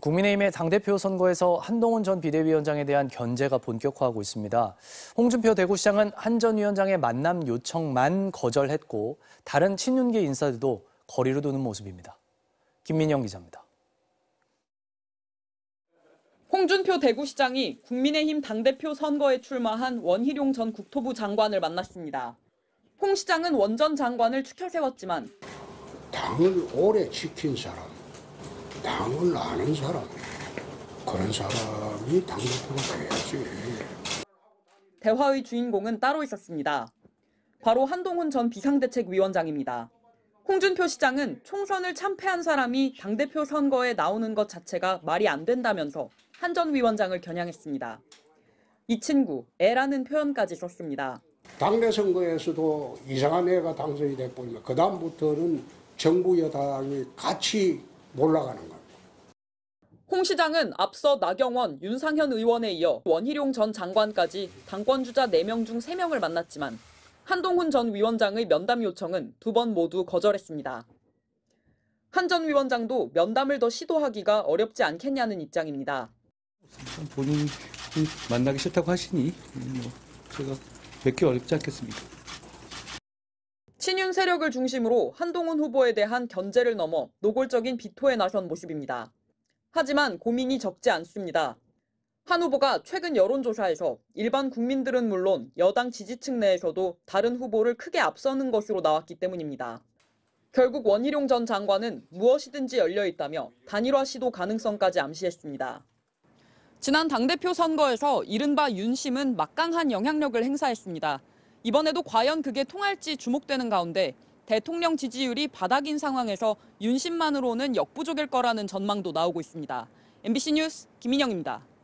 국민의힘의 당대표 선거에서 한동훈 전 비대위원장에 대한 견제가 본격화하고 있습니다. 홍준표 대구시장은 한 전 위원장의 만남 요청만 거절했고 다른 친윤계 인사들도 거리를 두는 모습입니다. 김민영 기자입니다. 홍준표 대구시장이 국민의힘 당대표 선거에 출마한 원희룡 전 국토부 장관을 만났습니다. 홍 시장은 원 전 장관을 추켜 세웠지만 당을 오래 지킨 사람, 당을 아는 사람, 그런 사람이 당대표가 돼야지. 대화의 주인공은 따로 있었습니다. 바로 한동훈 전 비상대책위원장입니다. 홍준표 시장은 총선을 참패한 사람이 당대표 선거에 나오는 것 자체가 말이 안 된다면서 한 전 위원장을 겨냥했습니다. 이 친구, 애라는 표현까지 썼습니다. 당내 선거에서도 이상한 애가 당선이 돼버리면 그다음부터는 정부 여당이 같이 몰라가는 거예요. 홍 시장은 앞서 나경원, 윤상현 의원에 이어 원희룡 전 장관까지 당권 주자 4명 중 3명을 만났지만 한동훈 전 위원장의 면담 요청은 두 번 모두 거절했습니다. 한 전 위원장도 면담을 더 시도하기가 어렵지 않겠냐는 입장입니다. 본인이 만나기 싫다고 하시니 뭐 제가 몇개 어렵지 않겠습니다. 친윤 세력을 중심으로 한동훈 후보에 대한 견제를 넘어 노골적인 비토에 나선 모습입니다. 하지만 고민이 적지 않습니다. 한 후보가 최근 여론조사에서 일반 국민들은 물론 여당 지지층 내에서도 다른 후보를 크게 앞서는 것으로 나왔기 때문입니다. 결국 원희룡 전 장관은 무엇이든지 열려있다며 단일화 시도 가능성까지 암시했습니다. 지난 당대표 선거에서 이른바 윤심은 막강한 영향력을 행사했습니다. 이번에도 과연 그게 통할지 주목되는 가운데 대통령 지지율이 바닥인 상황에서 윤심만으로는 역부족일 거라는 전망도 나오고 있습니다. MBC 뉴스 김인영입니다.